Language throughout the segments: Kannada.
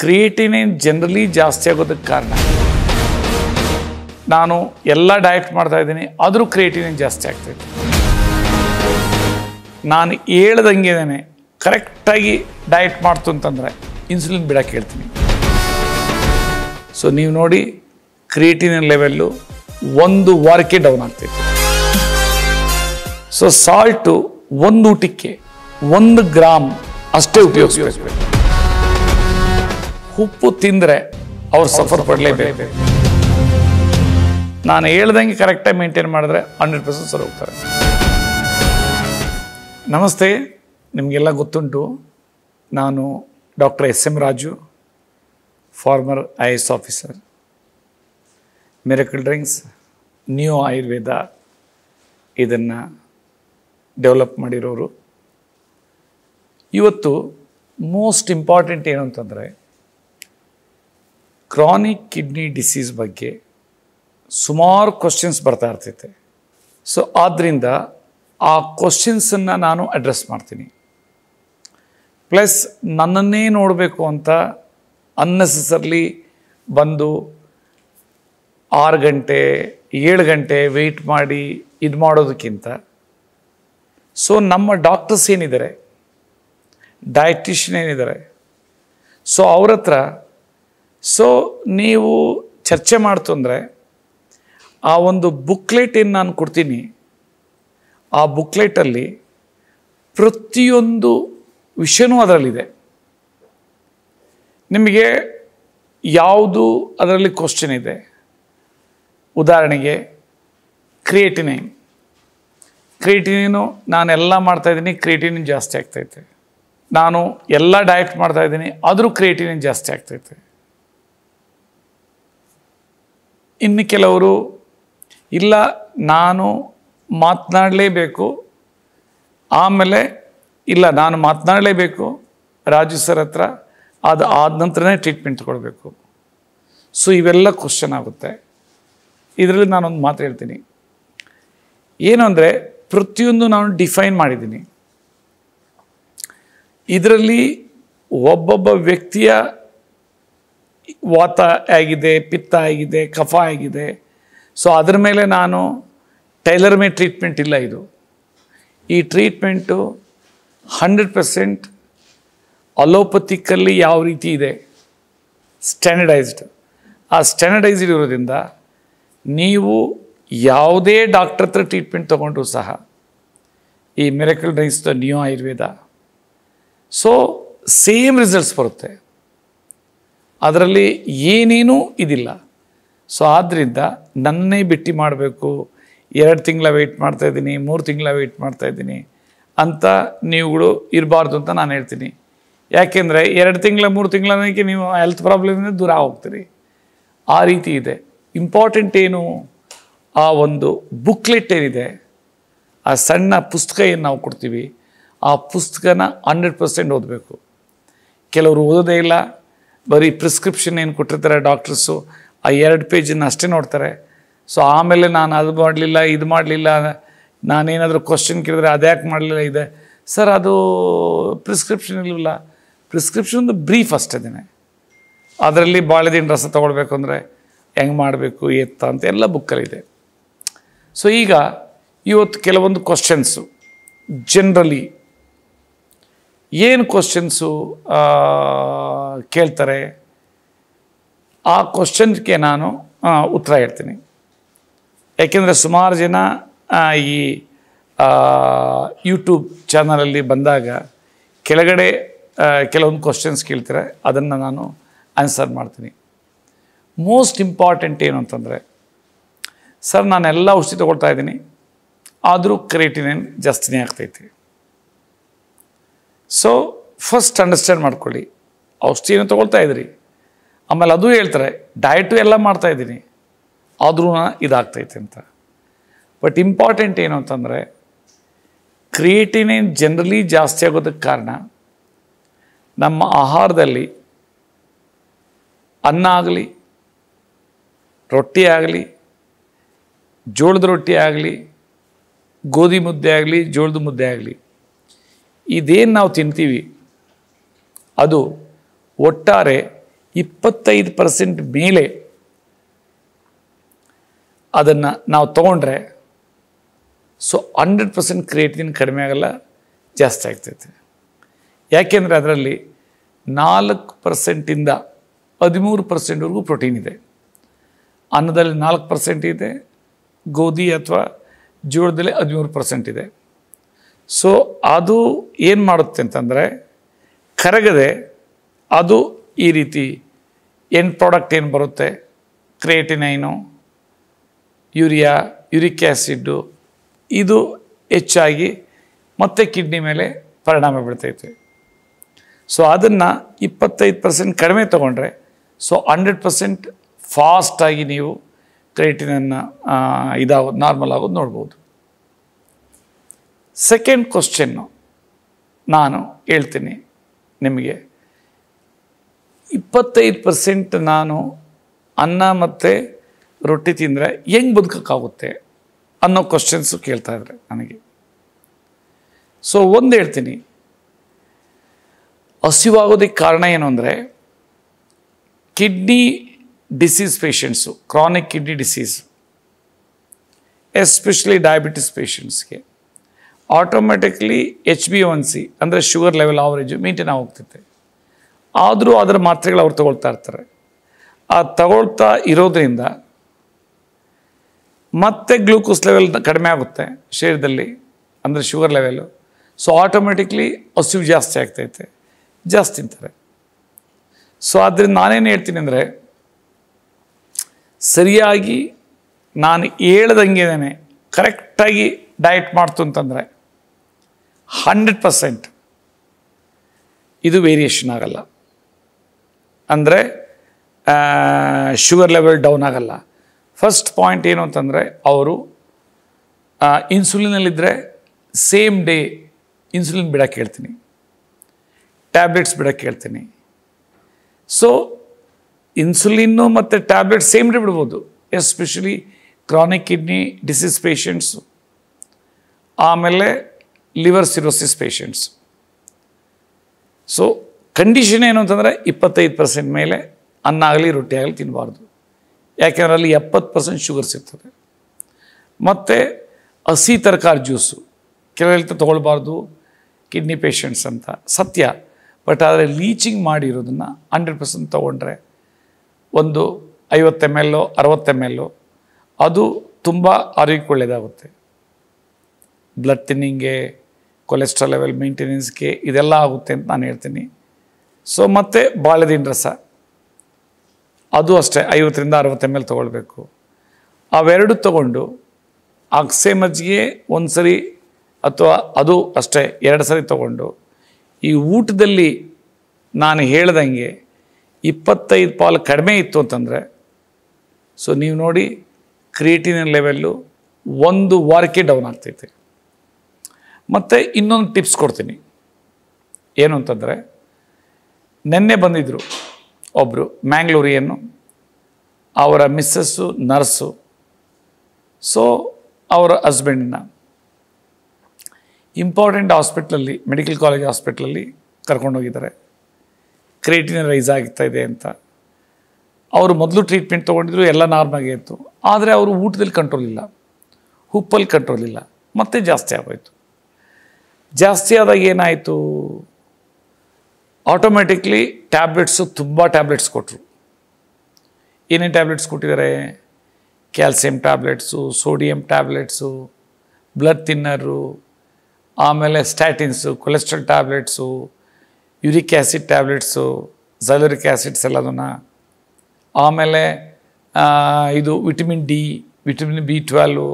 ಕ್ರಿಯೇಟಿನೇನ್ ಜನರಲಿ ಜಾಸ್ತಿ ಆಗೋದಕ್ಕೆ ಕಾರಣ ನಾನು ಎಲ್ಲ ಡಯಟ್ ಮಾಡ್ತಾ ಇದ್ದೀನಿ ಆದರೂ ಕ್ರಿಯೇಟಿನೇನ್ ಜಾಸ್ತಿ ಆಗ್ತೈತೆ ನಾನು ಹೇಳ್ದಂಗೆ ಕರೆಕ್ಟಾಗಿ ಡಯಟ್ ಮಾಡ್ತು ಅಂತಂದರೆ ಇನ್ಸುಲಿನ್ ಬಿಡೋಕೆ ಹೇಳ್ತೀನಿ ಸೊ ನೀವು ನೋಡಿ ಕ್ರಿಯೇಟಿನಿನ್ ಲೆವೆಲ್ಲು ಒಂದು ವಾರಕ್ಕೆ ಡೌನ್ ಆಗ್ತೈತಿ ಸೊ ಸಾಲ್ಟು ಒಂದು ಊಟಕ್ಕೆ ಒಂದು ಗ್ರಾಮ್ ಅಷ್ಟೇ ಉಪಯೋಗಿಸಬೇಕು ಉಪ್ಪು ತಿಂದರೆ ಅವ್ರು ಸಫರ್ ಪಡಲೇಬೇಕು ನಾನು ಹೇಳ್ದಂಗೆ ಕರೆಕ್ಟಾಗಿ ಮೇಂಟೈನ್ ಮಾಡಿದ್ರೆ ಹಂಡ್ರೆಡ್ ಪರ್ಸೆಂಟ್ ಸರಿ ಹೋಗ್ತಾರೆ ನಮಸ್ತೆ ನಿಮಗೆಲ್ಲ ಗೊತ್ತುಂಟು ನಾನು doctor S M Raju former I S officer miracle drinks new Ayurveda ಇದನ್ನು ಡೆವಲಪ್ ಮಾಡಿರೋರು ಇವತ್ತು ಮೋಸ್ಟ್ ಇಂಪಾರ್ಟೆಂಟ್ ಏನು ಅಂತಂದರೆ ಕ್ರಾನಿಕ್ ಕಿಡ್ನಿ ಡಿಸೀಸ್ ಬಗ್ಗೆ ಸುಮಾರು ಕ್ವಶನ್ಸ್ ಬರ್ತಾ ಇರ್ತೈತೆ ಸೊ ಆದ್ದರಿಂದ ಆ ಕ್ವಶನ್ಸನ್ನು ನಾನು ಅಡ್ರೆಸ್ ಮಾಡ್ತೀನಿ ಪ್ಲಸ್ ನನ್ನನ್ನೇ ನೋಡಬೇಕು ಅಂತ ಅನ್ನೆಸೆಸರ್ಲಿ ಬಂದು ಆರು ಗಂಟೆ ಏಳು ಗಂಟೆ ವೆಯ್ಟ್ ಮಾಡಿ ಇದು ಮಾಡೋದಕ್ಕಿಂತ ಸೊ ನಮ್ಮ ಡಾಕ್ಟರ್ಸ್ ಏನಿದ್ದಾರೆ ಡಯಟಿಷಿಯನ್ ಏನಿದ್ದಾರೆ ಸೊ ಅವ್ರ ಹತ್ರ ಸೊ ನೀವು ಚರ್ಚೆ ಮಾಡ್ತು ಅಂದರೆ ಆ ಒಂದು ಬುಕ್ಲೆಟ್ ಏನು ನಾನು ಕೊಡ್ತೀನಿ ಆ ಬುಕ್ಲೆಟಲ್ಲಿ ಪ್ರತಿಯೊಂದು ವಿಷಯನೂ ಅದರಲ್ಲಿದೆ ನಿಮಗೆ ಯಾವುದು ಅದರಲ್ಲಿ ಕ್ವಶನ್ ಇದೆ ಉದಾಹರಣೆಗೆ ಕ್ರಿಯೇಟಿನೈನ್ ಕ್ರಿಯೇಟಿನೂ ನಾನೆಲ್ಲ ಮಾಡ್ತಾಯಿದ್ದೀನಿ ಕ್ರಿಯೇಟಿನಿನ್ ಜಾಸ್ತಿ ಆಗ್ತೈತೆ ನಾನು ಎಲ್ಲ ಡಯಟ್ ಮಾಡ್ತಾಯಿದ್ದೀನಿ ಆದರೂ ಕ್ರಿಯೇಟಿನಿನ್ ಜಾಸ್ತಿ ಆಗ್ತೈತೆ ಇನ್ನು ಕೆಲವರು ಇಲ್ಲ ನಾನು ಮಾತನಾಡಲೇಬೇಕು ಆಮೇಲೆ ಇಲ್ಲ ನಾನು ಮಾತನಾಡಲೇಬೇಕು ರಾಜು ಸರ್ ಹತ್ರ ಅದು ಆದ ನಂತರನೇ ಟ್ರೀಟ್ಮೆಂಟ್ ಕೊಡಬೇಕು ಸೊ ಇವೆಲ್ಲ ಕ್ವಶನ್ ಆಗುತ್ತೆ ಇದರಲ್ಲಿ ನಾನೊಂದು ಮಾತು ಹೇಳ್ತೀನಿ ಏನು ಅಂದರೆ ಪ್ರತಿಯೊಂದು ನಾನು ಡಿಫೈನ್ ಮಾಡಿದ್ದೀನಿ ಇದರಲ್ಲಿ ಒಬ್ಬೊಬ್ಬ ವ್ಯಕ್ತಿಯ ವಾತ ಆಗಿದೆ ಪಿತ್ತ ಆಗಿದೆ ಕಫ ಆಗಿದೆ ಸೊ ಅದರ ಮೇಲೆ ನಾನು ಟೈಲರ್ ಮೇ ಟ್ರೀಟ್ಮೆಂಟ್ ಇಲ್ಲ ಇದು ಈ ಟ್ರೀಟ್ಮೆಂಟು ಹಂಡ್ರೆಡ್ ಪರ್ಸೆಂಟ್ ಅಲೋಪತಿಕಲ್ಲಿ ಯಾವ ರೀತಿ ಇದೆ ಸ್ಟ್ಯಾಂಡರ್ಡೈಸ್ಡ್ ಆ ಸ್ಟ್ಯಾಂಡರ್ಡೈಸ್ಡ್ ಇರೋದ್ರಿಂದ ನೀವು ಯಾವುದೇ ಡಾಕ್ಟರ್ ಹತ್ರ ಟ್ರೀಟ್ಮೆಂಟ್ ತೊಗೊಂಡ್ರು ಸಹ ಈ miracle the new Ayurveda so same results ಬರುತ್ತೆ ಅದರಲ್ಲಿ ಏನೇನೂ ಇದಿಲ್ಲ ಸೊ ಆದ್ದರಿಂದ ನನ್ನೇ ಬಿಟ್ಟು ಮಾಡಬೇಕು ಎರಡು ತಿಂಗಳ ವೆಯ್ಟ್ ಮಾಡ್ತಾಯಿದ್ದೀನಿ ಮೂರು ತಿಂಗಳ ವೆಯ್ಟ್ ಮಾಡ್ತಾಯಿದ್ದೀನಿ ಅಂತ ನೀವುಗಳು ಇರಬಾರ್ದು ಅಂತ ನಾನು ಹೇಳ್ತೀನಿ ಯಾಕೆಂದರೆ ಎರಡು ತಿಂಗಳ ಮೂರು ತಿಂಗಳಿಗೆ ನೀವು ಹೆಲ್ತ್ ಪ್ರಾಬ್ಲಮಿಂದ ದೂರ ಹೋಗ್ತೀರಿ ಆ ರೀತಿ ಇದೆ ಇಂಪಾರ್ಟೆಂಟ್ ಏನು ಆ ಒಂದು ಬುಕ್ಲೆಟ್ ಏನಿದೆ ಆ ಸಣ್ಣ ಪುಸ್ತಕ ಏನು ನಾವು ಕೊಡ್ತೀವಿ ಆ ಪುಸ್ತಕನ ಹಂಡ್ರೆಡ್ ಪರ್ಸೆಂಟ್ ಓದಬೇಕು ಕೆಲವರು ಓದೋದೇ ಇಲ್ಲ ಬರೀ ಪ್ರಿಸ್ಕ್ರಿಪ್ಷನ್ ಏನು ಕೊಟ್ಟಿರ್ತಾರೆ ಡಾಕ್ಟರ್ಸು ಆ ಎರಡು ಪೇಜನ್ನು ಅಷ್ಟೇ ನೋಡ್ತಾರೆ ಸೊ ಆಮೇಲೆ ನಾನು ಅದು ಮಾಡಲಿಲ್ಲ ಇದು ಮಾಡಲಿಲ್ಲ ನಾನೇನಾದರೂ ಕ್ವಶನ್ ಕೇಳಿದ್ರೆ ಅದ್ಯಾಕೆ ಮಾಡಲಿಲ್ಲ ಇದೆ ಸರ್ ಅದು ಪ್ರಿಸ್ಕ್ರಿಪ್ಷನ್ ಇಲ್ಲವಲ್ಲ ಪ್ರಿಸ್ಕ್ರಿಪ್ಷನ್ದು ಬ್ರೀಫ್ ಅಷ್ಟೇ ದಿನ ಅದರಲ್ಲಿ ಬಾಳೆದಿನ ರಸ ತೊಗೊಳ್ಬೇಕು ಅಂದರೆ ಹೆಂಗೆ ಮಾಡಬೇಕು ಎತ್ತ ಅಂತ ಎಲ್ಲ ಬುಕ್ಕಲ್ಲಿದೆ ಸೊ ಈಗ ಇವತ್ತು ಕೆಲವೊಂದು ಕ್ವಶನ್ಸು ಜನ್ರಲಿ ಏನು ಕ್ವಶನ್ಸು ಕೇಳ್ತಾರೆ ಆ ಕ್ವಶನ್ಗೆ ನಾನು ಉತ್ತರ ಹೇಳ್ತೀನಿ ಯಾಕೆಂದರೆ ಸುಮಾರು ಜನ ಈ ಯೂಟ್ಯೂಬ್ ಚಾನಲಲ್ಲಿ ಬಂದಾಗ ಕೆಳಗಡೆ ಕೆಲವೊಂದು ಕ್ವಶನ್ಸ್ ಕೇಳ್ತಾರೆ ಅದನ್ನು ನಾನು ಆನ್ಸರ್ ಮಾಡ್ತೀನಿ ಮೋಸ್ಟ್ ಇಂಪಾರ್ಟೆಂಟ್ ಏನು ಅಂತಂದರೆ ಸರ್ ನಾನೆಲ್ಲ ಔಷಧಿ ತೊಗೊಳ್ತಾ ಇದ್ದೀನಿ ಆದರೂ ಕ್ರಿಯೇಟಿನೇನು ಜಾಸ್ತಿನೇ ಆಗ್ತೈತಿ ಸೊ ಫಸ್ಟ್ ಅಂಡರ್ಸ್ಟ್ಯಾಂಡ್ ಮಾಡ್ಕೊಳ್ಳಿ ಔಷಧಿಯನ್ನು ತೊಗೊಳ್ತಾ ಇದ್ರಿ ಆಮೇಲೆ ಅದು ಹೇಳ್ತಾರೆ ಡಯಟು ಎಲ್ಲ ಮಾಡ್ತಾ ಇದ್ದೀನಿ ಆದರೂ ಇದಾಗ್ತೈತೆ ಅಂತ ಬಟ್ ಇಂಪಾರ್ಟೆಂಟ್ ಏನು ಅಂತಂದರೆ ಕ್ರಿಯೇಟಿನೇನ್ ಜನರಲಿ ಜಾಸ್ತಿ ಆಗೋದಕ್ಕೆ ಕಾರಣ ನಮ್ಮ ಆಹಾರದಲ್ಲಿ ಅನ್ನ ಆಗಲಿ ರೊಟ್ಟಿ ಆಗಲಿ ಜೋಳದ ರೊಟ್ಟಿ ಆಗಲಿ ಗೋಧಿ ಮುದ್ದೆ ಆಗಲಿ ಜೋಳದ ಮುದ್ದೆ ಆಗಲಿ ಇದೇನು ನಾವು ತಿಂತೀವಿ ಅದು ಒಟ್ಟಾರೆ ಇಪ್ಪತ್ತೈದು ಪರ್ಸೆಂಟ್ ಮೇಲೆ ಅದನ್ನು ನಾವು ತೊಗೊಂಡ್ರೆ ಸೊ ಹಂಡ್ರೆಡ್ ಪರ್ಸೆಂಟ್ ಕ್ರಿಯೇಟಿನ ಕಡಿಮೆ ಆಗಲ್ಲ ಜಾಸ್ತಿ ಆಗ್ತೈತೆ ಯಾಕೆಂದರೆ ಅದರಲ್ಲಿ ನಾಲ್ಕು ಪರ್ಸೆಂಟಿಂದ ಹದಿಮೂರು ಪರ್ಸೆಂಟ್ವರೆಗೂ ಪ್ರೋಟೀನ್ ಇದೆ ಅನ್ನದಲ್ಲಿ ನಾಲ್ಕು ಪರ್ಸೆಂಟ್ ಇದೆ ಗೋಧಿ ಅಥವಾ ಜೋಳದಲ್ಲಿ ಹದಿಮೂರು ಪರ್ಸೆಂಟ್ ಇದೆ ಸೊ ಅದು ಏನು ಮಾಡುತ್ತೆ ಅಂತಂದರೆ ಕರಗದೆ ಅದು ಈ ರೀತಿ ಎಂಡ್ ಪ್ರಾಡಕ್ಟ್ ಏನು ಬರುತ್ತೆ ಕ್ರಿಯೇಟಿನೈನು ಯೂರಿಯಾ ಯುರಿಕ್ ಆ್ಯಸಿಡ್ಡು ಇದು ಹೆಚ್ಚಾಗಿ ಮತ್ತೆ ಕಿಡ್ನಿ ಮೇಲೆ ಪರಿಣಾಮ ಬೀಳ್ತೈತೆ ಸೊ ಅದನ್ನು ಇಪ್ಪತ್ತೈದು ಪರ್ಸೆಂಟ್ ಕಡಿಮೆ ತೊಗೊಂಡ್ರೆ ಸೊ ಹಂಡ್ರೆಡ್ ಪರ್ಸೆಂಟ್ ಫಾಸ್ಟಾಗಿ ನೀವು ಕ್ರಿಯೇಟಿನನ್ನು ಇದಾಗೋದು ನಾರ್ಮಲ್ ಆಗೋದು ನೋಡ್ಬೋದು ಸೆಕೆಂಡ್ ಕ್ವಶನ್ನು ನಾನು ಹೇಳ್ತೀನಿ ನಿಮಗೆ ಇಪ್ಪತ್ತೈದು ಪರ್ಸೆಂಟ್ ನಾನು ಅನ್ನ ಮತ್ತು ರೊಟ್ಟಿ ತಿಂದರೆ ಹೆಂಗೆ ಬದುಕೋಕ್ಕಾಗುತ್ತೆ ಅನ್ನೋ ಕ್ವಶನ್ಸು ಕೇಳ್ತಾಯಿದ್ರೆ ನನಗೆ ಸೊ ಒಂದು ಹೇಳ್ತೀನಿ ಹಸಿವಾಗೋದಕ್ಕೆ ಕಾರಣ ಏನು ಅಂದರೆ kidney disease patients chronic kidney disease especially diabetes ಪೇಷಂಟ್ಸ್ಗೆ automatically H B one C ಅಂದರೆ ಶುಗರ್ ಲೆವೆಲ್ ಆವರೇಜು ಮೇಂಟೈನ್ ಹೋಗ್ತೈತೆ ಆದರೂ ಅದರ ಮಾತ್ರೆಗಳು ಅವ್ರು ತಗೊಳ್ತಾ ಇರ್ತಾರೆ ಆ ತಗೊಳ್ತಾ ಇರೋದ್ರಿಂದ ಮತ್ತೆ ಗ್ಲೂಕೋಸ್ ಲೆವೆಲ್ ಕಡಿಮೆ ಆಗುತ್ತೆ ಶರೀರದಲ್ಲಿ ಅಂದರೆ ಶುಗರ್ ಲೆವೆಲು ಸೊ ಆಟೋಮೆಟಿಕ್ಲಿ ಹಸಿವು ಜಾಸ್ತಿ ಆಗ್ತೈತೆ ಜಾಸ್ತಿ ತಿಂತಾರೆ ಸೊ ಆದ್ದರಿಂದ ನಾನೇನು ಹೇಳ್ತೀನಿ ಅಂದರೆ ಸರಿಯಾಗಿ ನಾನು ಹೇಳ್ದಂಗೆ ಕರೆಕ್ಟಾಗಿ ಡಯಟ್ ಮಾಡ್ತು ಅಂತಂದರೆ ಹಂಡ್ರೆಡ್ ಪರ್ಸೆಂಟ್ ಇದು ವೇರಿಯೇಷನ್ ಆಗಲ್ಲ ಅಂದರೆ ಶುಗರ್ ಲೆವೆಲ್ ಡೌನ್ ಆಗಲ್ಲ ಫಸ್ಟ್ ಪಾಯಿಂಟ್ ಏನು ಅಂತಂದರೆ ಅವರು ಇನ್ಸುಲಿನಲ್ಲಿದ್ದರೆ ಸೇಮ್ ಡೇ ಇನ್ಸುಲಿನ್ ಬಿಡೋಕ್ಕೆ ಹೇಳ್ತೀನಿ ಟ್ಯಾಬ್ಲೆಟ್ಸ್ ಬಿಡೋಕ್ಕೆ ಹೇಳ್ತೀನಿ ಸೊ ಇನ್ಸುಲಿನ್ನು ಮತ್ತು ಟ್ಯಾಬ್ಲೆಟ್ ಸೇಮ್ ಡೇ ಬಿಡ್ಬೋದು especially chronic kidney disease patients ಆಮೇಲೆ liver cirrhosis patients so condition ಏನು ಅಂತಂದರೆ ಇಪ್ಪತ್ತೈದು ಪರ್ಸೆಂಟ್ ಮೇಲೆ ಅನ್ನ ಆಗಲಿ ರೊಟ್ಟಿ ಆಗಲಿ ತಿನ್ನಬಾರ್ದು ಯಾಕೆಂದರೆ ಅಲ್ಲಿ ಎಪ್ಪತ್ತು ಪರ್ಸೆಂಟ್ ಶುಗರ್ ಸಿಗ್ತದೆ ಮತ್ತು ಹಸಿ ತರಕಾರಿ ಜ್ಯೂಸು ಕೆಲವೆಲ್ಲ ತಗೊಳ್ಬಾರ್ದು ತೊಗೊಳ್ಬಾರ್ದು ಕಿಡ್ನಿ ಪೇಷಂಟ್ಸ್ ಅಂತ ಸತ್ಯ ಬಟ್ ಆದರೆ ಲೀಚಿಂಗ್ ಮಾಡಿರೋದನ್ನು ಹಂಡ್ರೆಡ್ ಪರ್ಸೆಂಟ್ ತೊಗೊಂಡ್ರೆ ಒಂದು ಐವತ್ತು ಎಮ್ ಎಲ್ಲೋ ಅರವತ್ತು ಎಮ್ ಎಲ್ಲೋ ಅದು ತುಂಬ ಆರೋಗ್ಯಕ್ಕೆ ಒಳ್ಳೆಯದಾಗುತ್ತೆ ಬ್ಲಡ್ ತಿನ್ನಿಂಗೇ ಕೊಲೆಸ್ಟ್ರಾಲ್ ಲೆವೆಲ್ ಮೇಂಟೆನೆನ್ಸ್ಗೆ ಇದೆಲ್ಲ ಆಗುತ್ತೆ ಅಂತ ನಾನು ಹೇಳ್ತೀನಿ ಸೊ ಮತ್ತು ಬಾಳೆದಿನ ರಸ ಅದು ಅಷ್ಟೇ ಐವತ್ತರಿಂದ ಅರವತ್ತು ಎಮ್ ಎಲ್ ತೊಗೊಳ್ಬೇಕು ಅವೆರಡು ತಗೊಂಡು ಅಕ್ಸೆ ಮಜ್ಜಿಗೆ ಒಂದು ಸರಿ ಅಥವಾ ಅದು ಅಷ್ಟೇ ಎರಡು ಸರಿ ತಗೊಂಡು ಈ ಊಟದಲ್ಲಿ ನಾನು ಹೇಳ್ದಂಗೆ ಇಪ್ಪತ್ತೈದು ಪಾಲು ಕಡಿಮೆ ಇತ್ತು ಅಂತಂದರೆ ಸೊ ನೀವು ನೋಡಿ ಕ್ರಿಯೇಟಿನ ಲೆವೆಲ್ಲು ಒಂದು ವಾರಕ್ಕೆ ಡೌನ್ ಆಗ್ತೈತೆ ಮತ್ತು ಇನ್ನೊಂದು ಟಿಪ್ಸ್ ಕೊಡ್ತೀನಿ ಏನು ಅಂತಂದರೆ ನಿನ್ನೆ ಬಂದಿದ್ದರು ಒಬ್ಬರು ಮ್ಯಾಂಗ್ಳೂರಿಯನ್ನು ಅವರ ಮಿಸ್ಸಸ್ಸು ನರ್ಸು ಸೊ ಅವರ ಹಸ್ಬೆಂಡನ್ನ ಇಂಪಾರ್ಟೆಂಟ್ ಹಾಸ್ಪಿಟ್ಲಲ್ಲಿ ಮೆಡಿಕಲ್ ಕಾಲೇಜ್ ಹಾಸ್ಪಿಟ್ಲಲ್ಲಿ ಕರ್ಕೊಂಡೋಗಿದ್ದಾರೆ ಕ್ರಿಯೇಟಿನ ರೈಸ್ ಆಗ್ತಾ ಇದೆ ಅಂತ ಅವರು ಮೊದಲು ಟ್ರೀಟ್ಮೆಂಟ್ ತೊಗೊಂಡಿದ್ರು ಎಲ್ಲ ನಾರ್ಮಾಗೇ ಇತ್ತು ಆದರೆ ಅವರು ಊಟದಲ್ಲಿ ಕಂಟ್ರೋಲ್ ಇಲ್ಲ ಉಪ್ಪಲ್ಲಿ ಕಂಟ್ರೋಲ್ ಇಲ್ಲ ಮತ್ತೆ ಜಾಸ್ತಿ ಆಗೋಯ್ತು ಜಾಸ್ತಿ ಆದಾಗ ಏನಾಯಿತು ಆಟೋಮೆಟಿಕ್ಲಿ ಟ್ಯಾಬ್ಲೆಟ್ಸು ತುಂಬ ಟ್ಯಾಬ್ಲೆಟ್ಸ್ ಕೊಟ್ಟರು ಏನೇನು ಟ್ಯಾಬ್ಲೆಟ್ಸ್ ಕೊಟ್ಟಿದ್ದಾರೆ calcium tablets sodium tablets blood thinner ಆಮೇಲೆ statins cholesterol tablets uric acid tablets ಝಲರಿಕ್ ಆ್ಯಸಿಡ್ಸ್ ಎಲ್ಲದನ್ನ ಆಮೇಲೆ ಇದು vitamin D vitamin B twelve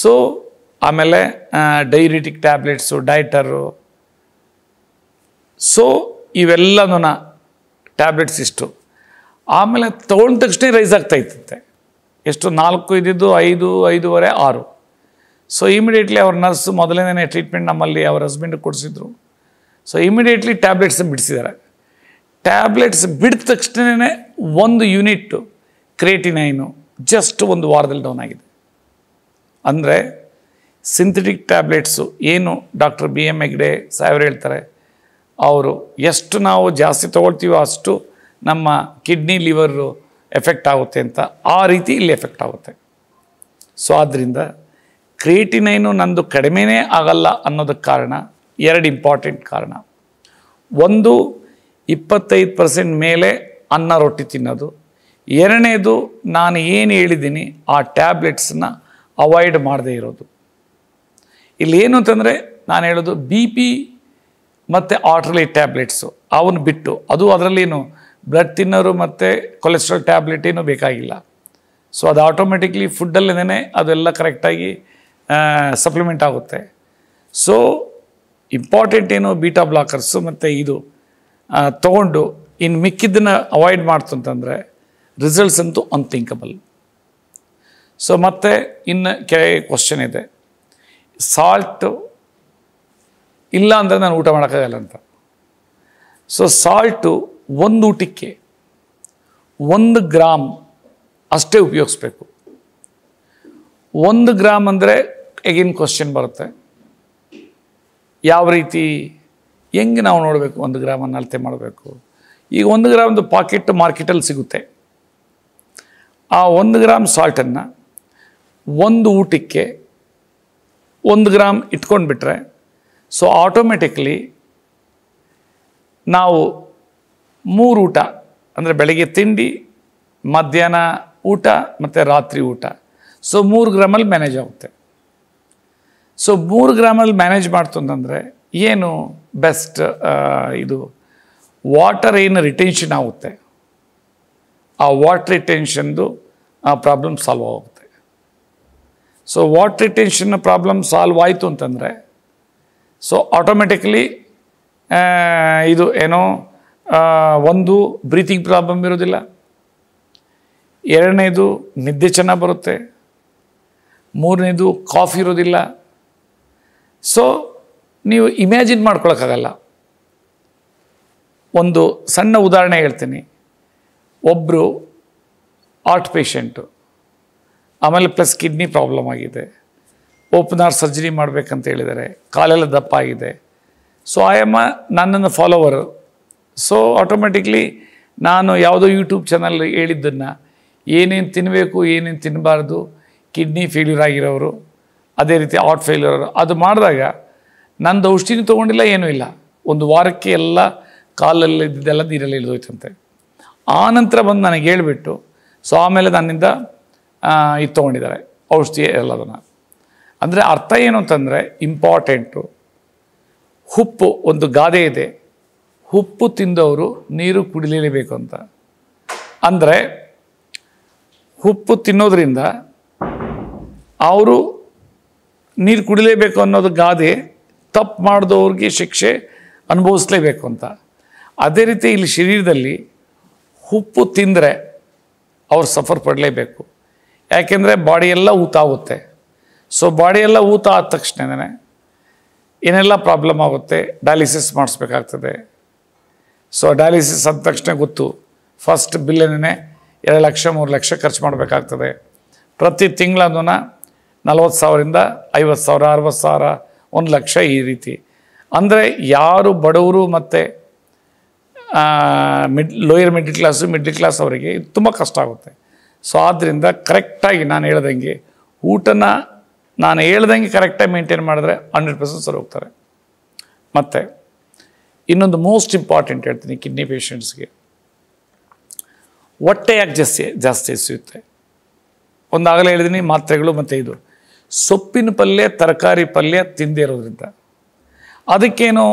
so ಆಮೇಲೆ ಡೈರಿಟಿಕ್ ಟ್ಯಾಬ್ಲೆಟ್ಸು ಡೈಟರು ಸೊ ಇವೆಲ್ಲನೂ ಟ್ಯಾಬ್ಲೆಟ್ಸ್ ಇಷ್ಟು ಆಮೇಲೆ ತೊಗೊಂಡ ತಕ್ಷಣ ರೈಸ್ ಆಗ್ತಾಯಿತ್ತಂತೆ ಎಷ್ಟು ನಾಲ್ಕು ಇದ್ದಿದ್ದು ಐದು ಐದೂವರೆ ಆರು ಸೊ ಇಮಿಡಿಯೇಟ್ಲಿ ಅವ್ರ ನರ್ಸ್ ಮೊದಲನೇ ಟ್ರೀಟ್ಮೆಂಟ್ ನಮ್ಮಲ್ಲಿ ಅವ್ರ ಹಸ್ಬೆಂಡ್ ಕೊಡಿಸಿದ್ರು ಸೊ ಇಮಿಡಿಯೇಟ್ಲಿ ಟ್ಯಾಬ್ಲೆಟ್ಸ್ ಬಿಡಿಸಿದ್ದಾರೆ ಟ್ಯಾಬ್ಲೆಟ್ಸ್ ಬಿಡಿದ ತಕ್ಷಣವೇ ಒಂದು ಯೂನಿಟ್ಟು ಕ್ರೇಟಿನೈನು ಜಸ್ಟ್ ಒಂದು ವಾರದಲ್ಲಿ ಡೌನ್ ಆಗಿದೆ ಅಂದರೆ ಸಿಂಥೆಟಿಕ್ ಟ್ಯಾಬ್ಲೆಟ್ಸು ಏನು ಡಾಕ್ಟರ್ ಬಿ ಎಮ್ ಹೆಗ್ಡೆ ಸಾಹೇಬ್ರು ಹೇಳ್ತಾರೆ ಅವರು ಎಷ್ಟು ನಾವು ಜಾಸ್ತಿ ತೊಗೊಳ್ತೀವೋ ಅಷ್ಟು ನಮ್ಮ ಕಿಡ್ನಿ ಲಿವರು ಎಫೆಕ್ಟ್ ಆಗುತ್ತೆ ಅಂತ ಆ ರೀತಿ ಇಲ್ಲಿ ಎಫೆಕ್ಟ್ ಆಗುತ್ತೆ ಸೊ ಆದ್ದರಿಂದ ಕ್ರಿಯೇಟಿನೈನು ನಂದು ಕಡಿಮೆನೇ ಆಗಲ್ಲ ಅನ್ನೋದಕ್ಕೆ ಕಾರಣ ಎರಡು ಇಂಪಾರ್ಟೆಂಟ್ ಕಾರಣ ಒಂದು ಇಪ್ಪತ್ತೈದು ಪರ್ಸೆಂಟ್ ಮೇಲೆ ಅನ್ನ ರೊಟ್ಟಿ ತಿನ್ನೋದು ಎರಡನೇದು ನಾನು ಏನು ಹೇಳಿದ್ದೀನಿ ಆ ಟ್ಯಾಬ್ಲೆಟ್ಸನ್ನ ಅವಾಯ್ಡ್ ಮಾಡದೇ ಇರೋದು ಇಲ್ಲೇನು ಅಂತಂದರೆ ನಾನು ಹೇಳೋದು ಬಿ ಪಿ ಮತ್ತು ಆರ್ಟ್ರಲಿ ಟ್ಯಾಬ್ಲೆಟ್ಸು ಅವನ್ನು ಬಿಟ್ಟು ಅದು ಅದರಲ್ಲಿ ಏನು ಬ್ಲಡ್ ತಿನ್ನೋರು ಮತ್ತು ಕೊಲೆಸ್ಟ್ರಾಲ್ ಟ್ಯಾಬ್ಲೆಟ್ ಏನೂ ಬೇಕಾಗಿಲ್ಲ ಸೊ ಅದು ಆಟೋಮೆಟಿಕ್ಲಿ ಫುಡ್ಡಲ್ಲೇನೆ ಅದೆಲ್ಲ ಕರೆಕ್ಟಾಗಿ ಸಪ್ಲಿಮೆಂಟ್ ಆಗುತ್ತೆ ಸೊ ಇಂಪಾರ್ಟೆಂಟ್ ಏನು ಬೀಟಾ ಬ್ಲಾಕರ್ಸು ಮತ್ತು ಇದು ತಗೊಂಡು ಇನ್ನು ಮಿಕ್ಕಿದ್ದನ್ನು ಅವಾಯ್ಡ್ ಮಾಡ್ತು ಅಂತಂದರೆ ರಿಸಲ್ಟ್ಸ್ ಅಂತೂ ಅನ್ಥಿಂಕಬಲ್ ಸೊ ಮತ್ತೆ ಇನ್ನು ಕೆ ಕ್ವಶನ್ ಇದೆ ಸಾಲ್ಟು ಇಲ್ಲ ಅಂದರೆ ನಾನು ಊಟ ಮಾಡೋಕ್ಕಾಗಲ್ಲ ಅಂತ ಸೊ ಸಾಲ್ಟು ಒಂದು ಊಟಕ್ಕೆ ಒಂದು ಗ್ರಾಮ್ ಅಷ್ಟೇ ಉಪಯೋಗಿಸ್ಬೇಕು ಒಂದು ಗ್ರಾಮ್ ಅಂದರೆ ಎಗೇನ್ ಕ್ವಶನ್ ಬರುತ್ತೆ ಯಾವ ರೀತಿ ಹೆಂಗೆ ನಾವು ನೋಡಬೇಕು ಒಂದು ಗ್ರಾಮನ್ನು ಅಳತೆ ಮಾಡಬೇಕು ಈಗ ಒಂದು ಗ್ರಾಮ್ದು ಪಾಕೆಟ್ ಮಾರ್ಕೆಟಲ್ಲಿ ಸಿಗುತ್ತೆ ಆ ಒಂದು ಗ್ರಾಮ್ ಸಾಲ್ಟನ್ನು ಒಂದು ಊಟಕ್ಕೆ ಒಂದು ಗ್ರಾಮ್ ಇಟ್ಕೊಂಡು ಬಿಟ್ರೆ ಸೊ ಆಟೋಮೆಟಿಕ್ಲಿ ನಾವು ಮೂರು ಊಟ ಅಂದರೆ ಬೆಳಗ್ಗೆ ತಿಂಡಿ ಮಧ್ಯಾಹ್ನ ಊಟ ಮತ್ತು ರಾತ್ರಿ ಊಟ ಸೊ ಮೂರು ಗ್ರಾಮಲ್ಲಿ ಮ್ಯಾನೇಜ್ ಆಗುತ್ತೆ ಸೊ ಮೂರು ಗ್ರಾಮಲ್ಲಿ ಮ್ಯಾನೇಜ್ ಮಾಡ್ತಂದರೆ ಏನು ಬೆಸ್ಟ್ ಇದು ವಾಟರ್ ಏನು ರಿಟೆನ್ಷನ್ ಆಗುತ್ತೆ ಆ ವಾಟರ್ ರಿಟೆನ್ಷನ್ದು ಆ ಪ್ರಾಬ್ಲಮ್ ಸಾಲ್ವ್ ಆಗುತ್ತೆ so water retention problem solve ಆಯಿತು ಅಂತಂದರೆ ಸೊ ಆಟೋಮೆಟಿಕ್ಲಿ ಇದು ಏನೋ ಒಂದು ಬ್ರೀತಿಂಗ್ ಪ್ರಾಬ್ಲಮ್ ಇರೋದಿಲ್ಲ ಎರಡನೇದು ನಿದ್ದೆ ಚೆನ್ನಾಗಿ ಬರುತ್ತೆ ಮೂರನೇದು ಕಾಫ್ ಇರೋದಿಲ್ಲ ಸೊ ನೀವು ಇಮ್ಯಾಜಿನ್ ಮಾಡ್ಕೊಳಕ್ಕಾಗಲ್ಲ ಒಂದು ಸಣ್ಣ ಉದಾಹರಣೆ ಹೇಳ್ತೀನಿ ಒಬ್ಬರು ಆರ್ಟ್ ಪೇಷಂಟು ಆಮೇಲೆ ಪ್ಲಸ್ ಕಿಡ್ನಿ ಪ್ರಾಬ್ಲಮ್ ಆಗಿದೆ ಓಪನ್ ಆರ್ ಸರ್ಜರಿ ಮಾಡಬೇಕಂತ ಹೇಳಿದ್ದಾರೆ ಕಾಲೆಲ್ಲ ದಪ್ಪ ಆಗಿದೆ ಸೊ ಐ ಆಮ್ ನನ್ನನ್ನು ಫಾಲೋವರು ಸೊ ಆಟೋಮೆಟಿಕ್ಲಿ ನಾನು ಯಾವುದೋ ಯೂಟ್ಯೂಬ್ ಚಾನಲ್ ಹೇಳಿದ್ದನ್ನು ಏನೇನು ತಿನ್ನಬೇಕು ಏನೇನು ತಿನ್ನಬಾರ್ದು ಕಿಡ್ನಿ ಫೇಲ್ಯೂರ್ ಆಗಿರೋರು ಅದೇ ರೀತಿ ಹಾರ್ಟ್ ಫೇಲ್ಯೂರ್ ಅದು ಮಾಡಿದಾಗ ನಂದು ಔಷಧಿನೂ ತೊಗೊಂಡಿಲ್ಲ ಏನೂ ಇಲ್ಲ ಒಂದು ವಾರಕ್ಕೆ ಎಲ್ಲ ಕಾಲಲ್ಲಿದ್ದೆಲ್ಲ ನೀರಲ್ಲಿ ಇಳಿದೋಯ್ತಂತೆ ಆ ನಂತರ ಬಂದು ನನಗೆ ಹೇಳಿಬಿಟ್ಟು ಸೊ ಆಮೇಲೆ ನನ್ನಿಂದ ಇದು ತೊಗೊಂಡಿದ್ದಾರೆ ಔಷಧಿ ಎಲ್ಲದನ್ನು ಅಂದರೆ ಅರ್ಥ ಏನು ಅಂತಂದರೆ ಇಂಪಾರ್ಟೆಂಟು ಉಪ್ಪು ಒಂದು ಗಾದೆ ಇದೆ ಉಪ್ಪು ತಿಂದವರು ನೀರು ಕುಡಿಲೇಬೇಕು ಅಂತ ಅಂದರೆ ಉಪ್ಪು ತಿನ್ನೋದ್ರಿಂದ ಅವರು ನೀರು ಕುಡಿಲೇಬೇಕು ಅನ್ನೋದು ಗಾದೆ ತಪ್ಪು ಮಾಡಿದವ್ರಿಗೆ ಶಿಕ್ಷೆ ಅನುಭವಿಸ್ಲೇಬೇಕು ಅಂತ ಅದೇ ರೀತಿ ಇಲ್ಲಿ ಶರೀರದಲ್ಲಿ ಉಪ್ಪು ತಿಂದರೆ ಅವ್ರು ಸಫರ್ ಪಡಲೇಬೇಕು ಯಾಕೆಂದರೆ ಬಾಡಿಯೆಲ್ಲ ಆಗುತ್ತೆ ಸೊ ಬಾಡಿಯೆಲ್ಲ ಊತ ಆದ ತಕ್ಷಣನೇ ಏನೆಲ್ಲ ಪ್ರಾಬ್ಲಮ್ ಆಗುತ್ತೆ ಡಯಾಲಿಸಿಸ್ ಮಾಡಿಸ್ಬೇಕಾಗ್ತದೆ ಸೊ ಡಯಾಲಿಸಿಸ್ ಅಂದ ತಕ್ಷಣ ಗೊತ್ತು ಫಸ್ಟ್ ಬಿಲ್ಲನೇ ಎರಡು ಲಕ್ಷ ಮೂರು ಲಕ್ಷ ಖರ್ಚು ಮಾಡಬೇಕಾಗ್ತದೆ ಪ್ರತಿ ತಿಂಗಳ ಅದನ್ನು ನಲ್ವತ್ತು ಸಾವಿರದಿಂದ ಐವತ್ತು ಸಾವಿರ ಅರವತ್ತು ಸಾವಿರ ಒಂದು ಲಕ್ಷ ಈ ರೀತಿ ಅಂದರೆ ಯಾರು ಬಡವರು ಮತ್ತು mid lower middle class middle class ಅವರಿಗೆ ತುಂಬ ಕಷ್ಟ ಆಗುತ್ತೆ ಸೊ ಆದ್ದರಿಂದ ಕರೆಕ್ಟಾಗಿ ನಾನು ಹೇಳ್ದಂಗೆ ಊಟನ ನಾನು ಹೇಳ್ದಂಗೆ ಕರೆಕ್ಟಾಗಿ ಮೇಂಟೈನ್ ಮಾಡಿದ್ರೆ ಹಂಡ್ರೆಡ್ ಪರ್ಸೆಂಟ್ ಸರಿ ಹೋಗ್ತಾರೆ ಮತ್ತು ಇನ್ನೊಂದು ಮೋಸ್ಟ್ ಇಂಪಾರ್ಟೆಂಟ್ ಹೇಳ್ತೀನಿ ಕಿಡ್ನಿ ಪೇಷಂಟ್ಸ್ಗೆ ಹೊಟ್ಟೆ ಯಾಕೆ ಜಾಸ್ತಿ ಜಾಸ್ತಿ ಎಸೆಯುತ್ತೆ ಆಗಲೇ ಹೇಳಿದ್ದೀನಿ ಮಾತ್ರೆಗಳು ಮತ್ತು ಇದು ಸೊಪ್ಪಿನ ಪಲ್ಯ ತರಕಾರಿ ಪಲ್ಯ ತಿಂದೇ ಇರೋದ್ರಿಂದ ಅದಕ್ಕೇನೋ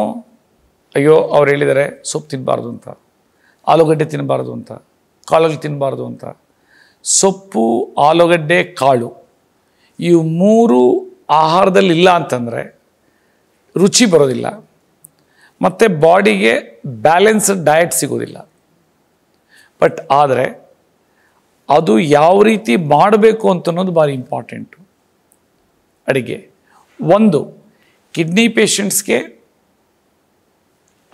ಅಯ್ಯೋ ಅವ್ರು ಹೇಳಿದ್ದಾರೆ ಸೊಪ್ಪು ತಿನ್ನಬಾರ್ದು ಅಂತ ಆಲೂಗಡ್ಡೆ ತಿನ್ನಬಾರ್ದು ಅಂತ ಕಾಳಲ್ಲಿ ತಿನ್ನಬಾರ್ದು ಅಂತ ಸೊಪ್ಪು ಆಲೂಗಡ್ಡೆ ಕಾಳು ಇವು ಮೂರು ಆಹಾರದಲ್ಲಿ ಇಲ್ಲ ಅಂತಂದರೆ ರುಚಿ ಬರೋದಿಲ್ಲ ಮತ್ತು ಬಾಡಿಗೆ ಬ್ಯಾಲೆನ್ಸ್ಡ್ ಡಯಟ್ ಸಿಗೋದಿಲ್ಲ ಬಟ್ ಆದರೆ ಅದು ಯಾವ ರೀತಿ ಮಾಡಬೇಕು ಅಂತ ಅನ್ನೋದು ಭಾರಿ ಇಂಪಾರ್ಟೆಂಟು ಅಡುಗೆ ಒಂದು ಕಿಡ್ನಿ ಪೇಷಂಟ್ಸ್ಗೆ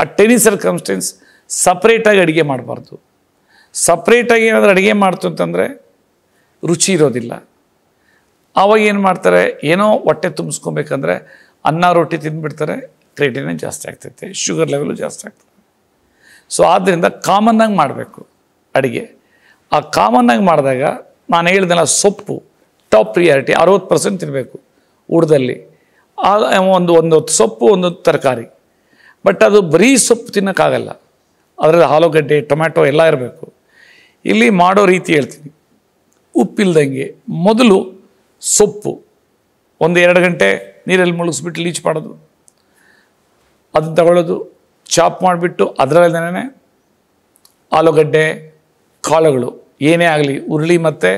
ಆ ಎನಿ ಸರ್ಕಮ್ಸ್ಟೆನ್ಸ್ ಸಪ್ರೇಟಾಗಿ ಅಡುಗೆ ಮಾಡಬಾರ್ದು ಸಪ್ರೇಟಾಗಿ ಏನಾದರೂ ಅಡುಗೆ ಮಾಡ್ತು ಅಂತಂದರೆ ರುಚಿ ಇರೋದಿಲ್ಲ ಆವಾಗ ಏನು ಮಾಡ್ತಾರೆ ಏನೋ ಹೊಟ್ಟೆ ತುಂಬಿಸ್ಕೊಬೇಕಂದ್ರೆ ಅನ್ನ ರೊಟ್ಟಿ ತಿಂದುಬಿಡ್ತಾರೆ ಕ್ರೇಟಿನೇ ಜಾಸ್ತಿ ಆಗ್ತೈತೆ ಶುಗರ್ ಲೆವೆಲು ಜಾಸ್ತಿ ಆಗ್ತದೆ ಸೊ ಆದ್ದರಿಂದ ಕಾಮನ್ನಾಗಿ ಮಾಡಬೇಕು ಅಡುಗೆ ಆ ಕಾಮನ್ನಾಗಿ ಮಾಡಿದಾಗ ನಾನು ಹೇಳಿದೆಲ್ಲ ಸೊಪ್ಪು ಟಾಪ್ ಪ್ರಿಯಾರಿಟಿ ಅರವತ್ತು ಪರ್ಸೆಂಟ್ ತಿನ್ನಬೇಕು ಊಟದಲ್ಲಿ ಆ ಒಂದು ಒಂದು ಸೊಪ್ಪು ಒಂದು ತರಕಾರಿ ಬಟ್ ಅದು ಬರೀ ಸೊಪ್ಪು ತಿನ್ನೋಕ್ಕಾಗಲ್ಲ ಅದರಲ್ಲಿ ಆಲೂಗಡ್ಡೆ ಟೊಮ್ಯಾಟೊ ಎಲ್ಲ ಇರಬೇಕು ಇಲ್ಲಿ ಮಾಡೋ ರೀತಿ ಹೇಳ್ತೀನಿ ಉಪ್ಪಿಲ್ದಂಗೆ ಮೊದಲು ಸೊಪ್ಪು ಒಂದು ಎರಡು ಗಂಟೆ ನೀರಲ್ಲಿ ಮುಳುಗಿಸ್ಬಿಟ್ಟು ಲೀಚ್ ಮಾಡೋದು ಅದನ್ನು ತಗೊಳ್ಳೋದು ಚಾಪ್ ಮಾಡಿಬಿಟ್ಟು ಅದರಲ್ಲೇ ಆಲೂಗಡ್ಡೆ ಕಾಳುಗಳು ಏನೇ ಆಗಲಿ ಉರುಳಿ ಮತ್ತು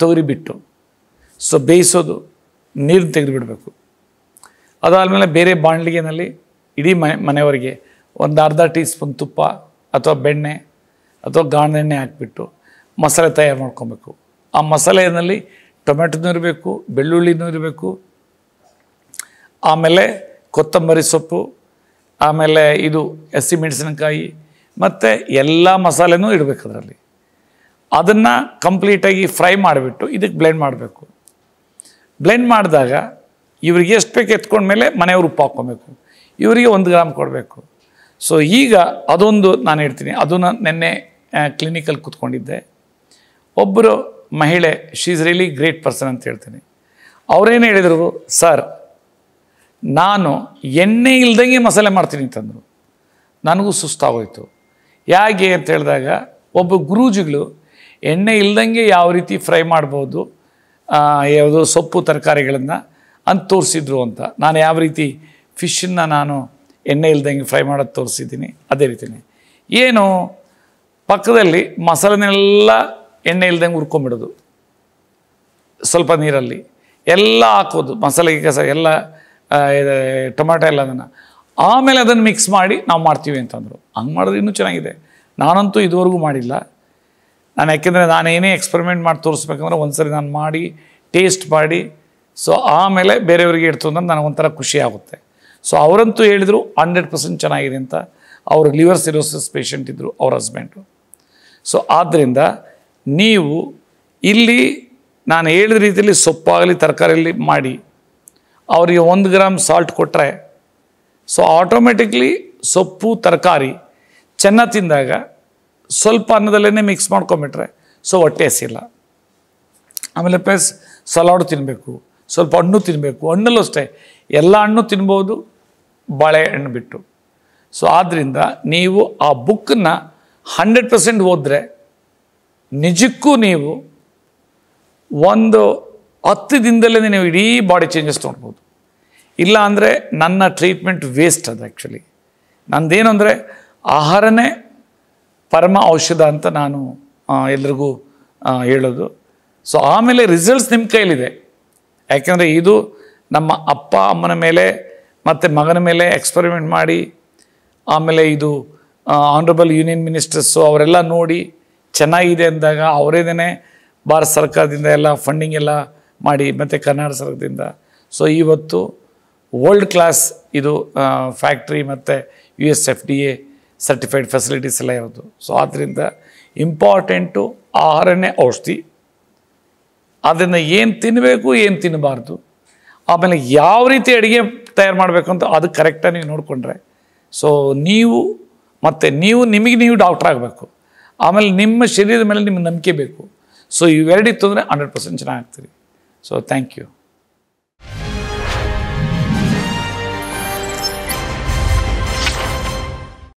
ತೊಗರಿ ಬಿಟ್ಟು ಸೊ ಬೇಯಿಸೋದು ನೀರನ್ನು ತೆಗೆದುಬಿಡಬೇಕು ಅದಾದಮೇಲೆ ಬೇರೆ ಬಾಣಲಿಗೆನಲ್ಲಿ ಇಡೀ ಮನೆಯವರಿಗೆ ಒಂದು ಅರ್ಧ ಟೀ ಸ್ಪೂನ್ ತುಪ್ಪ ಅಥವಾ ಬೆಣ್ಣೆ ಅಥವಾ ಗಾಣೆಣ್ಣೆ ಹಾಕ್ಬಿಟ್ಟು ಮಸಾಲೆ ತಯಾರು ಮಾಡ್ಕೊಬೇಕು ಆ ಮಸಾಲೆಯಲ್ಲಿ ಟೊಮೆಟೊನೂ ಇರಬೇಕು ಬೆಳ್ಳುಳ್ಳಿನೂ ಇರಬೇಕು ಆಮೇಲೆ ಕೊತ್ತಂಬರಿ ಸೊಪ್ಪು ಆಮೇಲೆ ಇದು ಹಸಿ ಮೆಣಸಿನಕಾಯಿ ಮತ್ತು ಎಲ್ಲ ಮಸಾಲೆನೂ ಇಡಬೇಕು ಅದರಲ್ಲಿ ಅದನ್ನು ಕಂಪ್ಲೀಟಾಗಿ ಫ್ರೈ ಮಾಡಿಬಿಟ್ಟು ಇದಕ್ಕೆ ಬ್ಲೆಂಡ್ ಮಾಡಬೇಕು ಬ್ಲೆಂಡ್ ಮಾಡಿದಾಗ ಇವ್ರಿಗೆ ಎಷ್ಟು ಬೇಕು ಎತ್ಕೊಂಡ್ಮೇಲೆ ಮನೆಯವ್ರು ಉಪ್ಪು ಹಾಕ್ಕೊಬೇಕು ಇವರಿಗೆ ಒಂದು ಗ್ರಾಮ್ ಕೊಡಬೇಕು ಸೊ ಈಗ ಅದೊಂದು ನಾನು ಹೇಳ್ತೀನಿ ಅದನ್ನು ನೆನ್ನೆ ಕ್ಲಿನಿಕಲ್ಲಿ ಕೂತ್ಕೊಂಡಿದ್ದೆ ಒಬ್ಬರು ಮಹಿಳೆ she is really great person ಅಂತ ಹೇಳ್ತೀನಿ ಅವರೇನು ಹೇಳಿದರು ಸರ್ ನಾನು ಎಣ್ಣೆ ಇಲ್ದಂಗೆ ಮಸಾಲೆ ಮಾಡ್ತೀನಿ ಅಂತಂದರು ನನಗೂ ಸುಸ್ತಾಗೋಯಿತು ಹೇಗೆ ಅಂತ ಹೇಳಿದಾಗ ಒಬ್ಬ ಗುರೂಜಿಗಳು ಎಣ್ಣೆ ಇಲ್ದಂಗೆ ಯಾವ ರೀತಿ ಫ್ರೈ ಮಾಡ್ಬೋದು ಯಾವುದು ಸೊಪ್ಪು ತರಕಾರಿಗಳನ್ನು ಅಂತ ತೋರಿಸಿದ್ರು ಅಂತ ನಾನು ಯಾವ ರೀತಿ ಫಿಶನ್ನು ನಾನು ಎಣ್ಣೆ ಇಲ್ದಂಗೆ ಫ್ರೈ ಮಾಡೋದು ತೋರಿಸಿದ್ದೀನಿ ಅದೇ ರೀತಿಯೇ ಏನು ಪಕ್ಕದಲ್ಲಿ ಮಸಾಲೆನೆಲ್ಲ ಎಣ್ಣೆ ಇಲ್ದಂಗೆ ಹುರ್ಕೊಂಬಿಡೋದು ಸ್ವಲ್ಪ ನೀರಲ್ಲಿ ಎಲ್ಲ ಹಾಕೋದು ಮಸಾಲೆ ಕಸ ಎಲ್ಲ ಟೊಮ್ಯಾಟೊ ಎಲ್ಲ ಅದನ್ನು ಆಮೇಲೆ ಅದನ್ನು ಮಿಕ್ಸ್ ಮಾಡಿ ನಾವು ಮಾಡ್ತೀವಿ ಅಂತಂದರು ಹಂಗೆ ಮಾಡಿದ್ರೆ ಇನ್ನೂ ಚೆನ್ನಾಗಿದೆ ನಾನಂತೂ ಇದುವರೆಗೂ ಮಾಡಿಲ್ಲ ನಾನು ಯಾಕೆಂದರೆ ನಾನೇನೇ ಎಕ್ಸ್ಪೆರಿಮೆಂಟ್ ಮಾಡಿ ತೋರಿಸ್ಬೇಕಂದ್ರೆ ಒಂದು ಸರಿ ನಾನು ಮಾಡಿ ಟೇಸ್ಟ್ ಮಾಡಿ ಸೊ ಆಮೇಲೆ ಬೇರೆಯವರಿಗೆ ಇಡ್ತು ಅಂದ್ರೆ ಒಂಥರ ಖುಷಿ ಆಗುತ್ತೆ ಸೊ ಅವರಂತೂ ಹೇಳಿದರು ಹಂಡ್ರೆಡ್ ಪರ್ಸೆಂಟ್ ಚೆನ್ನಾಗಿದೆ ಅಂತ ಅವರು ಲಿವರ್ ಸಿರೋಸಿಸ್ ಪೇಷಂಟ್ ಇದ್ದರು ಅವ್ರ ಹಸ್ಬೆಂಡು ಸೊ ಆದ್ದರಿಂದ ನೀವು ಇಲ್ಲಿ ನಾನು ಹೇಳಿದ ರೀತಿಯಲ್ಲಿ ಸೊಪ್ಪಾಗಲಿ ತರಕಾರಿಯಲ್ಲಿ ಮಾಡಿ ಅವರಿಗೆ ಒಂದು ಗ್ರಾಮ್ ಸಾಲ್ಟ್ ಕೊಟ್ಟರೆ ಸೊ ಆಟೋಮೆಟಿಕ್ಲಿ ಸೊಪ್ಪು ತರಕಾರಿ ಚೆನ್ನಾಗಿ ತಿಂದಾಗ ಸ್ವಲ್ಪ ಅನ್ನದಲ್ಲೇ ಮಿಕ್ಸ್ ಮಾಡ್ಕೊಂಬಿಟ್ರೆ ಸೊ ಹೊಟ್ಟೆ ಹಸಿಲ್ಲ ಆಮೇಲೆ ಪ್ಲಸ್ ಸಲಾಡ್ ತಿನ್ನಬೇಕು ಸ್ವಲ್ಪ ಹಣ್ಣು ತಿನ್ನಬೇಕು ಹಣ್ಣಲ್ಲೂ ಅಷ್ಟೇ ಎಲ್ಲ ಹಣ್ಣು ತಿನ್ಬೋದು ಬಾಳೆಹಣ್ಣು ಬಿಟ್ಟು ಸೊ ಆದ್ದರಿಂದ ನೀವು ಆ ಬುಕ್ಕನ್ನು ಹಂಡ್ರೆಡ್ ಪರ್ಸೆಂಟ್ ಹೋದರೆ ನಿಜಕ್ಕೂ ನೀವು ಒಂದು ಹತ್ತು ದಿನದಲ್ಲೇ ನೀವು ಇಡೀ ಬಾಡಿ ಚೇಂಜಸ್ ನೋಡ್ಬೋದು ಇಲ್ಲ ಅಂದರೆ ನನ್ನ ಟ್ರೀಟ್ಮೆಂಟ್ ವೇಸ್ಟ್ ಅದು ಆ್ಯಕ್ಚುಲಿ ನಂದೇನು ಅಂದರೆ ಆಹಾರನೇ ಪರಮ ಔಷಧ ಅಂತ ನಾನು ಎಲ್ರಿಗೂ ಹೇಳೋದು ಸೊ ಆಮೇಲೆ ರಿಸಲ್ಟ್ಸ್ ನಿಮ್ಮ ಕೈಲಿದೆ ಯಾಕೆಂದರೆ ಇದು ನಮ್ಮ ಅಪ್ಪ ಅಮ್ಮನ ಮೇಲೆ ಮತ್ತು ಮಗನ ಮೇಲೆ ಎಕ್ಸ್ಪರಿಮೆಂಟ್ ಮಾಡಿ ಆಮೇಲೆ ಇದು ಆನರಬಲ್ ಯೂನಿಯನ್ ಮಿನಿಸ್ಟರ್ಸು ಅವರೆಲ್ಲ ನೋಡಿ ಚೆನ್ನಾಗಿದೆ ಅಂದಾಗ ಅವರೇನೇ ಭಾರತ ಸರ್ಕಾರದಿಂದ ಎಲ್ಲ ಫಂಡಿಂಗ್ ಎಲ್ಲ ಮಾಡಿ ಮತ್ತು ಕರ್ನಾಟಕ ಸರ್ಕಾರದಿಂದ ಸೊ ಇವತ್ತು ವರ್ಲ್ಡ್ ಕ್ಲಾಸ್ ಇದು ಫ್ಯಾಕ್ಟ್ರಿ ಮತ್ತು U S F D A certified facilities ಎಲ್ಲ ಇರೋದು ಸೊ ಆದ್ದರಿಂದ ಇಂಪಾರ್ಟೆಂಟು ಆಹಾರನೇ ಔಷಧಿ ಅದನ್ನು ಏನು ತಿನ್ನಬೇಕು ಏನು ತಿನ್ನಬಾರ್ದು ಆಮೇಲೆ ಯಾವ ರೀತಿ ಅಡುಗೆ ತಯಾರು ಮಾಡಬೇಕು ಅಂತ ಅದು ಕರೆಕ್ಟಾಗಿ ನೀವು ನೋಡಿಕೊಂಡ್ರೆ ಸೊ ನೀವು ಮತ್ತು ನೀವು ನಿಮಗೆ ನೀವು ಡಾಕ್ಟರ್ ಆಗಬೇಕು ಆಮೇಲೆ ನಿಮ್ಮ ಶರೀರದ ಮೇಲೆ ನಿಮ್ಮ ನಂಬಿಕೆ ಬೇಕು ಸೊ ಇವೆರಡಿತ್ತು ಅಂದರೆ ಹಂಡ್ರೆಡ್ ಪರ್ಸೆಂಟ್ ಆಗ್ತೀರಿ ಸೊ ಥ್ಯಾಂಕ್ ಯು